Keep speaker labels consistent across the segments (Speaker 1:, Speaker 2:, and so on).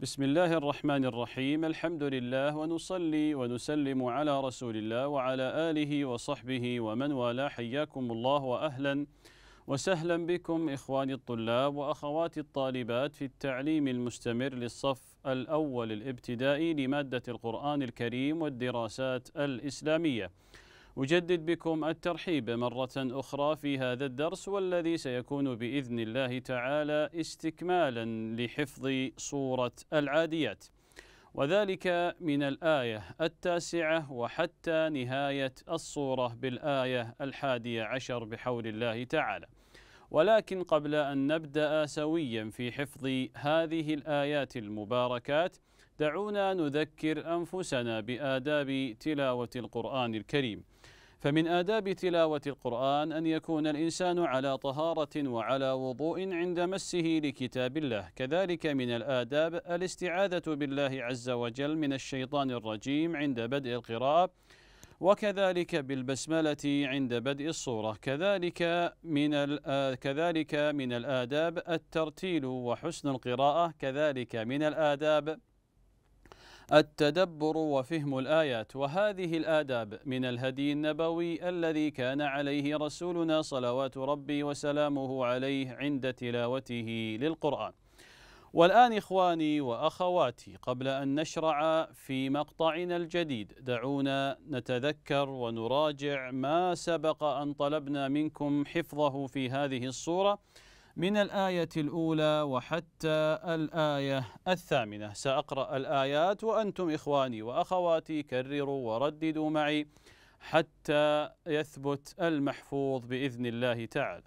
Speaker 1: بسم الله الرحمن الرحيم الحمد لله ونصلي ونسلم على رسول الله وعلى آله وصحبه ومن والاه حياكم الله وأهلا وسهلا بكم إخواني الطلاب وأخواتي الطالبات في التعليم المستمر للصف الأول الابتدائي لمادة القرآن الكريم والدراسات الإسلامية أجدد بكم الترحيب مرة أخرى في هذا الدرس والذي سيكون بإذن الله تعالى استكمالا لحفظ صورة العاديات وذلك من الآية التاسعة وحتى نهاية الصورة بالآية الحادية عشر بحول الله تعالى ولكن قبل أن نبدأ سويا في حفظ هذه الآيات المباركات دعونا نذكر أنفسنا بآداب تلاوة القرآن الكريم فمن آداب تلاوة القرآن أن يكون الإنسان على طهارة وعلى وضوء عند مسه لكتاب الله كذلك من الآداب الاستعاذة بالله عز وجل من الشيطان الرجيم عند بدء القراءة وكذلك بالبسملة عند بدء الصورة كذلك من آه، كذلك من الآداب الترتيل وحسن القراءة كذلك من الآداب التدبر وفهم الآيات وهذه الآداب من الهدي النبوي الذي كان عليه رسولنا صلوات ربي وسلامه عليه عند تلاوته للقرآن والآن إخواني وأخواتي قبل أن نشرع في مقطعنا الجديد دعونا نتذكر ونراجع ما سبق أن طلبنا منكم حفظه في هذه الصورة من الآية الأولى وحتى الآية الثامنة سأقرأ الآيات وأنتم إخواني وأخواتي كرروا ورددوا معي حتى يثبت المحفوظ بإذن الله تعالى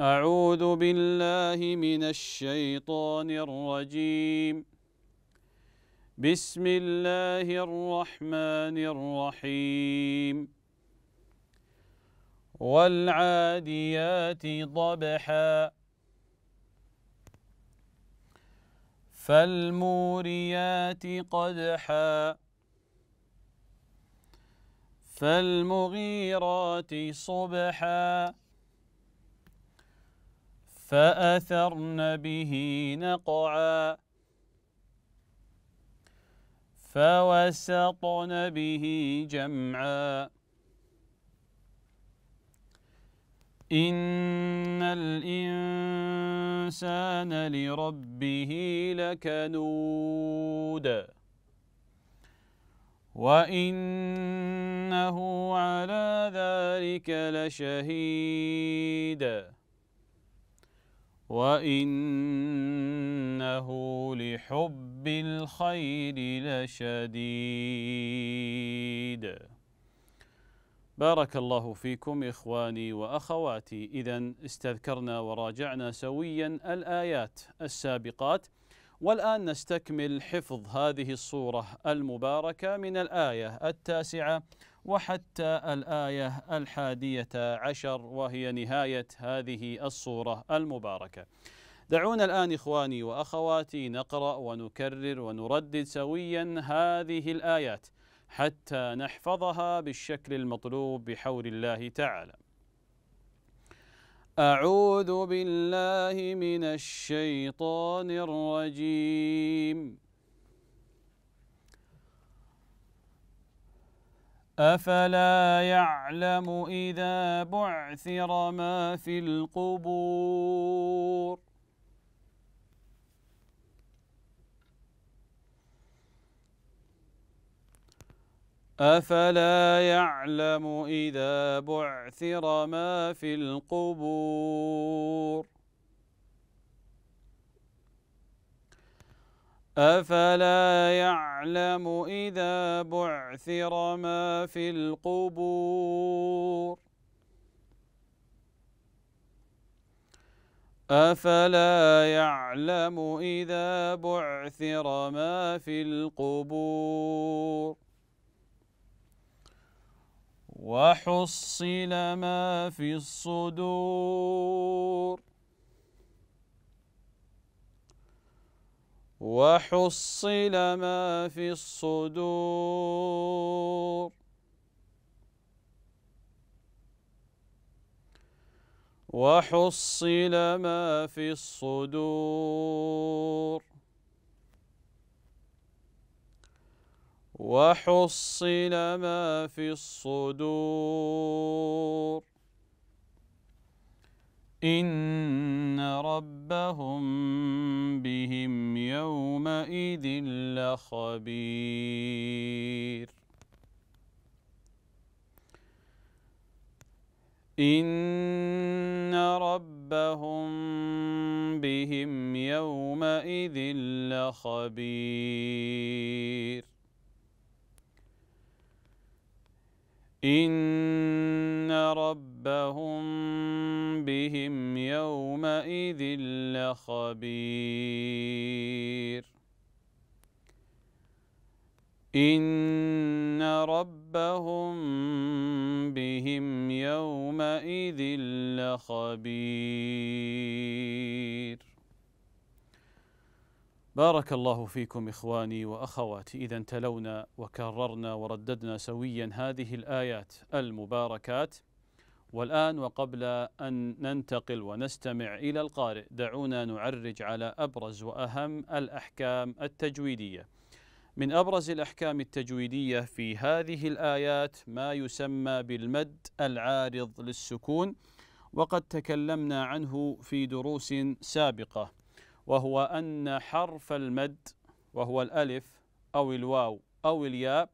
Speaker 1: أعوذ بالله من الشيطان الرجيم بسم الله الرحمن الرحيم والعاديات ضبحا فالموريات قدحا فالمغيرات صبحا فأثرن به نقعا فوسطن به جمعا إن الإنسان لربه لكنود وإنه على ذلك لشهيد وإنه لحب الخير لشديد بارك الله فيكم إخواني وأخواتي إذا استذكرنا وراجعنا سويا الآيات السابقات والآن نستكمل حفظ هذه الصورة المباركة من الآية التاسعة وحتى الآية الحادية عشر وهي نهاية هذه الصورة المباركة. دعونا الآن إخواني وأخواتي نقرأ ونكرر ونردد سويا هذه الآيات. حتى نحفظها بالشكل المطلوب بحول الله تعالى أعوذ بالله من الشيطان الرجيم أفلا يعلم إذا بعثر ما في القبور أفلا يعلم إذا بعثر ما في القبور أفلا يعلم إذا بعثر ما في القبور أفلا يعلم إذا بعثر ما في القبور وحصل ما في الصدور وحصل ما في الصدور وحصل ما في الصدور وحصل ما في الصدور إن ربهم بهم يومئذ لخبير إن ربهم بهم يومئذ لخبير إن ربهم بهم يومئذ لخبير إن ربهم بهم يومئذ لخبير بارك الله فيكم إخواني وأخواتي إذا تلونا وكررنا ورددنا سويا هذه الآيات المباركات والآن وقبل أن ننتقل ونستمع إلى القارئ دعونا نعرج على أبرز وأهم الأحكام التجويدية من أبرز الأحكام التجويدية في هذه الآيات ما يسمى بالمد العارض للسكون وقد تكلمنا عنه في دروس سابقة وهو أن حرف المد وهو الألف أو الواو أو الياء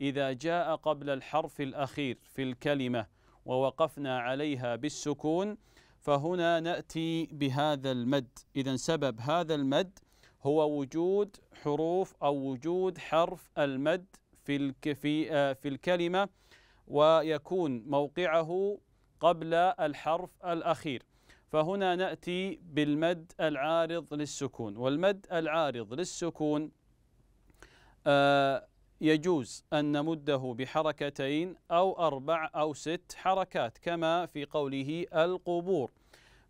Speaker 1: إذا جاء قبل الحرف الأخير في الكلمة ووقفنا عليها بالسكون فهنا نأتي بهذا المد إذا سبب هذا المد هو وجود حروف أو وجود حرف المد في آه، في الكلمة ويكون موقعه قبل الحرف الأخير فهنا نأتي بالمد العارض للسكون والمد العارض للسكون آه، يجوز أن نمده بحركتين أو أربع أو ست حركات كما في قوله القبور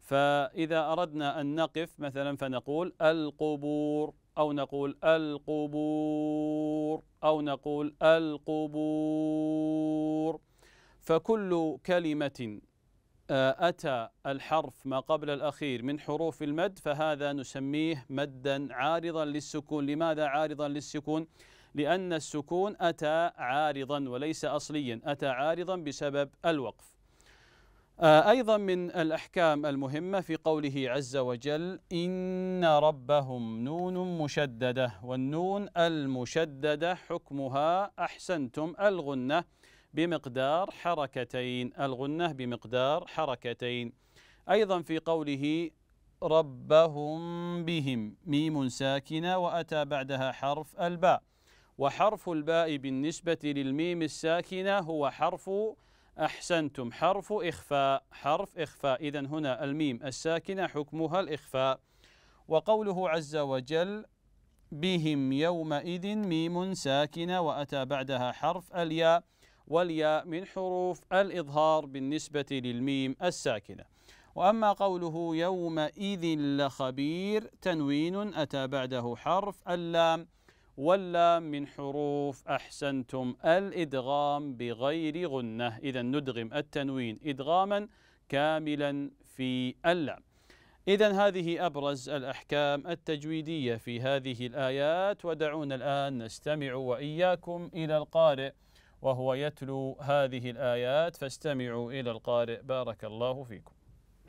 Speaker 1: فإذا أردنا أن نقف مثلا فنقول القبور أو نقول القبور أو نقول القبور فكل كلمة آه، أتى الحرف ما قبل الأخير من حروف المد فهذا نسميه مدا عارضا للسكون لماذا عارضا للسكون؟ لأن السكون أتى عارضا وليس أصليا أتى عارضا بسبب الوقف آه، أيضا من الأحكام المهمة في قوله عز وجل إن ربهم نون مشددة والنون المشددة حكمها أحسنتم الغنة بمقدار حركتين الغنة بمقدار حركتين أيضا في قوله ربهم بهم ميم ساكنة وأتى بعدها حرف الباء وحرف الباء بالنسبة للميم الساكنة هو حرف أحسنتم حرف إخفاء حرف إخفاء إذا هنا الميم الساكنة حكمها الإخفاء وقوله عز وجل بهم يومئذ ميم ساكنة وأتى بعدها حرف الياء والياء من حروف الإظهار بالنسبة للميم الساكنة وأما قوله يومئذ لخبير تنوين أتى بعده حرف اللام واللام من حروف أحسنتم الإدغام بغير غنة إذا ندغم التنوين إدغاما كاملا في اللام إذا هذه أبرز الأحكام التجويدية في هذه الآيات ودعونا الآن نستمع وإياكم إلى القارئ وهو يتلو هذه الآيات فاستمعوا إلى القارئ بارك الله فيكم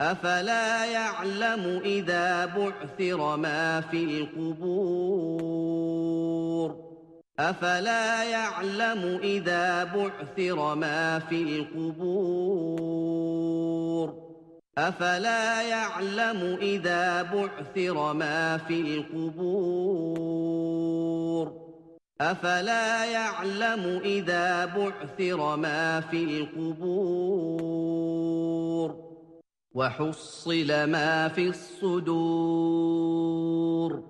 Speaker 2: أفلا يعلم إذا بعثر ما في القبور أفلا يعلم إذا بعثر ما في القبور أفلا يعلم إذا بعثر ما في القبور أفلا يعلم إذا بعثر ما في القبور وحصل ما في الصدور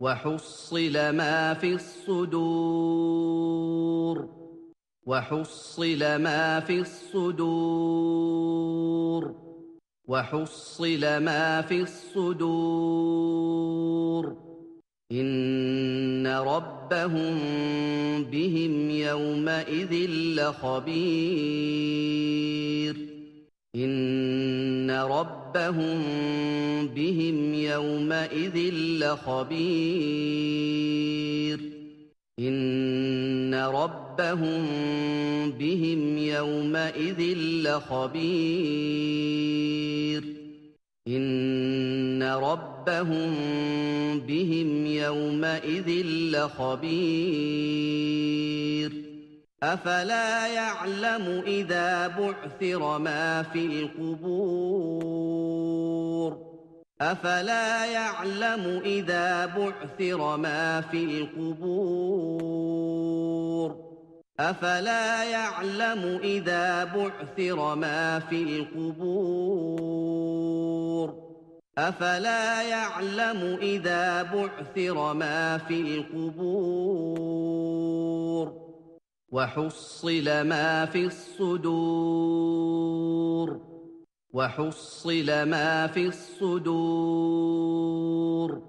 Speaker 2: وحصل ما في الصدور وحصل ما في الصدور وحصل ما في الصدور إن ربهم بهم يومئذ لخبير إن ربهم بهم يومئذ لخبير إن ربهم بهم يومئذ لخبير إن رب ربهم بهم يومئذ لخبير افلا يعلم اذا بعثر ما في القبور افلا يعلم اذا بعثر ما في القبور افلا يعلم اذا بعثر ما في القبور أفلا يعلم إذا بعثر ما في القبور وحصل ما في الصدور وحصل ما في الصدور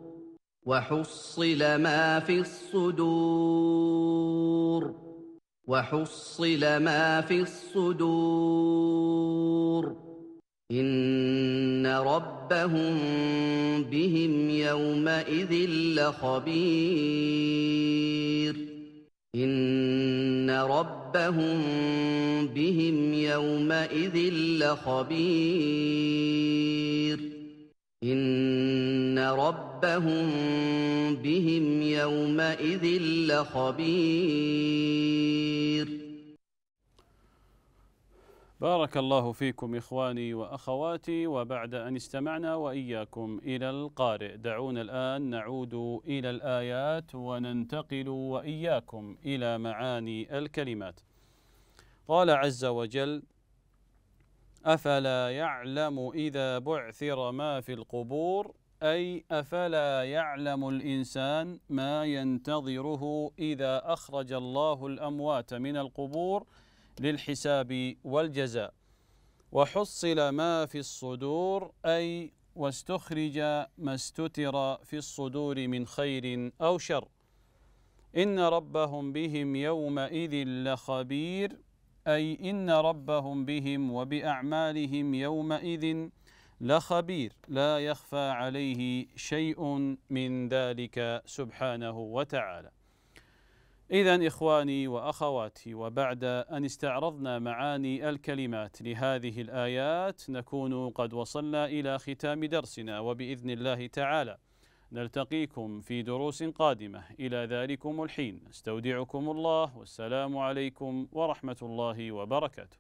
Speaker 2: وحصل ما في الصدور وحصل ما في الصدور إن ربهم بهم يومئذ لخبير إن ربهم بهم يومئذ لخبير إن ربهم بهم يومئذ لخبير
Speaker 1: بارك الله فيكم إخواني وأخواتي وبعد أن استمعنا وإياكم إلى القارئ دعونا الآن نعود إلى الآيات وننتقل وإياكم إلى معاني الكلمات قال عز وجل أفلا يعلم إذا بعثر ما في القبور أي أفلا يعلم الإنسان ما ينتظره إذا أخرج الله الأموات من القبور ؟ للحساب والجزاء وحصل ما في الصدور أي واستخرج ما استتر في الصدور من خير أو شر إن ربهم بهم يومئذ لخبير أي إن ربهم بهم وبأعمالهم يومئذ لخبير لا يخفى عليه شيء من ذلك سبحانه وتعالى إذا إخواني وأخواتي وبعد أن استعرضنا معاني الكلمات لهذه الآيات نكون قد وصلنا إلى ختام درسنا وبإذن الله تعالى نلتقيكم في دروس قادمة إلى ذلكم الحين استودعكم الله والسلام عليكم ورحمة الله وبركاته